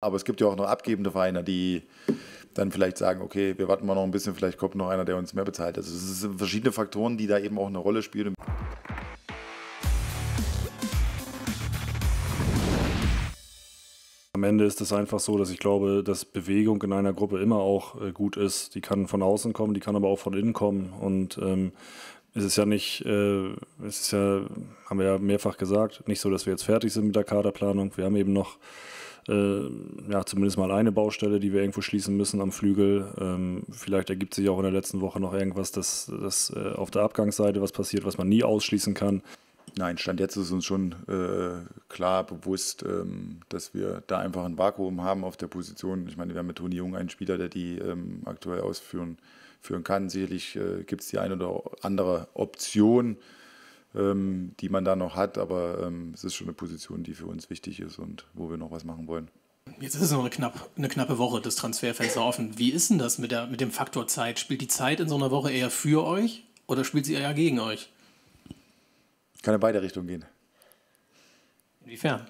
Aber es gibt ja auch noch abgebende Vereine, die dann vielleicht sagen, okay, wir warten mal noch ein bisschen, vielleicht kommt noch einer, der uns mehr bezahlt. Also es sind verschiedene Faktoren, die da eben auch eine Rolle spielen. Am Ende ist es einfach so, dass ich glaube, dass Bewegung in einer Gruppe immer auch äh, gut ist. Die kann von außen kommen, die kann aber auch von innen kommen. Und ähm, es ist ja nicht, äh, es ist ja, haben wir ja mehrfach gesagt, nicht so, dass wir jetzt fertig sind mit der Kaderplanung. Wir haben eben noch äh, ja, zumindest mal eine Baustelle, die wir irgendwo schließen müssen am Flügel. Ähm, vielleicht ergibt sich auch in der letzten Woche noch irgendwas, dass, dass äh, auf der Abgangsseite was passiert, was man nie ausschließen kann. Nein, Stand jetzt ist uns schon äh, klar bewusst, ähm, dass wir da einfach ein Vakuum haben auf der Position. Ich meine, wir haben mit Toni Jung einen Spieler, der die ähm, aktuell ausführen führen kann. Sicherlich äh, gibt es die eine oder andere Option, ähm, die man da noch hat. Aber ähm, es ist schon eine Position, die für uns wichtig ist und wo wir noch was machen wollen. Jetzt ist es noch eine, knapp, eine knappe Woche, das Transferfenster offen. Wie ist denn das mit, der, mit dem Faktor Zeit? Spielt die Zeit in so einer Woche eher für euch oder spielt sie eher gegen euch? Kann in beide Richtungen gehen. Inwiefern?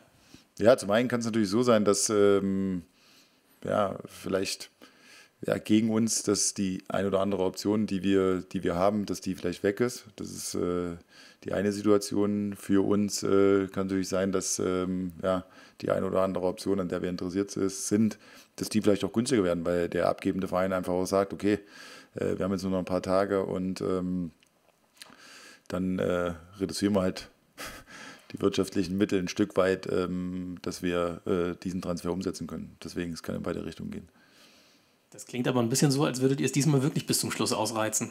Ja, zum einen kann es natürlich so sein, dass ähm, ja, vielleicht ja, gegen uns, dass die ein oder andere Option, die wir, die wir haben, dass die vielleicht weg ist. Das ist äh, die eine Situation. Für uns äh, kann natürlich sein, dass ähm, ja, die ein oder andere Option, an der wir interessiert sind, dass die vielleicht auch günstiger werden, weil der abgebende Verein einfach auch sagt, okay, äh, wir haben jetzt nur noch ein paar Tage und ähm, dann äh, reduzieren wir halt die wirtschaftlichen Mittel ein Stück weit, ähm, dass wir äh, diesen Transfer umsetzen können. Deswegen, es kann in beide Richtungen gehen. Das klingt aber ein bisschen so, als würdet ihr es diesmal wirklich bis zum Schluss ausreizen.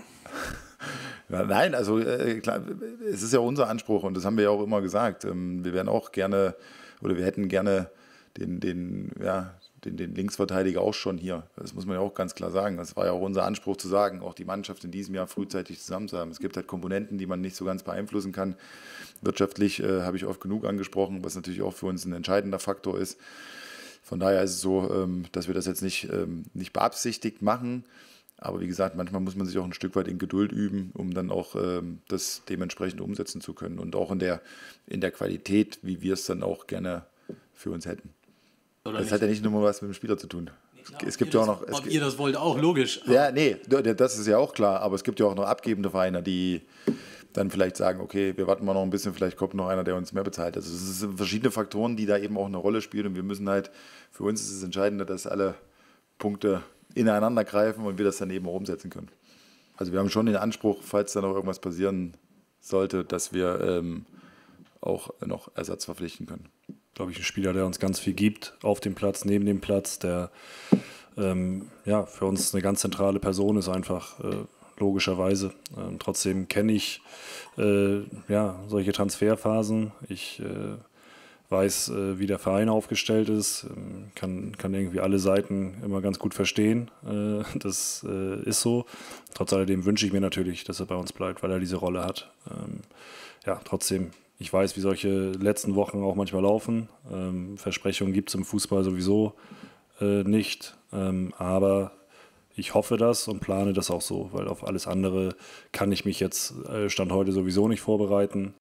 Nein, also äh, klar, es ist ja unser Anspruch und das haben wir ja auch immer gesagt. Ähm, wir wären auch gerne oder wir hätten gerne den, den, ja, den, den Linksverteidiger auch schon hier. Das muss man ja auch ganz klar sagen. Das war ja auch unser Anspruch zu sagen, auch die Mannschaft in diesem Jahr frühzeitig zusammen zu haben. Es gibt halt Komponenten, die man nicht so ganz beeinflussen kann. Wirtschaftlich äh, habe ich oft genug angesprochen, was natürlich auch für uns ein entscheidender Faktor ist. Von daher ist es so, ähm, dass wir das jetzt nicht, ähm, nicht beabsichtigt machen. Aber wie gesagt, manchmal muss man sich auch ein Stück weit in Geduld üben, um dann auch ähm, das dementsprechend umsetzen zu können und auch in der, in der Qualität, wie wir es dann auch gerne für uns hätten. Oder das nicht. hat ja nicht nur mal was mit dem Spieler zu tun. Nee, es gibt ja auch noch. ob ihr das wollt, auch logisch. Ja, nee, das ist ja auch klar. Aber es gibt ja auch noch abgebende Vereine, die, dann vielleicht sagen, okay, wir warten mal noch ein bisschen, vielleicht kommt noch einer, der uns mehr bezahlt. Also es sind verschiedene Faktoren, die da eben auch eine Rolle spielen und wir müssen halt, für uns ist es entscheidend, dass alle Punkte ineinander greifen und wir das dann eben auch umsetzen können. Also wir haben schon den Anspruch, falls da noch irgendwas passieren sollte, dass wir ähm, auch noch Ersatz verpflichten können. Glaube ich, ein Spieler, der uns ganz viel gibt, auf dem Platz, neben dem Platz, der ähm, ja, für uns eine ganz zentrale Person ist einfach. Äh, logischerweise. Ähm, trotzdem kenne ich äh, ja, solche Transferphasen. Ich äh, weiß, äh, wie der Verein aufgestellt ist, ähm, kann, kann irgendwie alle Seiten immer ganz gut verstehen. Äh, das äh, ist so. Trotz alledem wünsche ich mir natürlich, dass er bei uns bleibt, weil er diese Rolle hat. Ähm, ja, trotzdem. Ich weiß, wie solche letzten Wochen auch manchmal laufen. Ähm, Versprechungen gibt es im Fußball sowieso äh, nicht. Ähm, aber ich hoffe das und plane das auch so, weil auf alles andere kann ich mich jetzt äh, Stand heute sowieso nicht vorbereiten.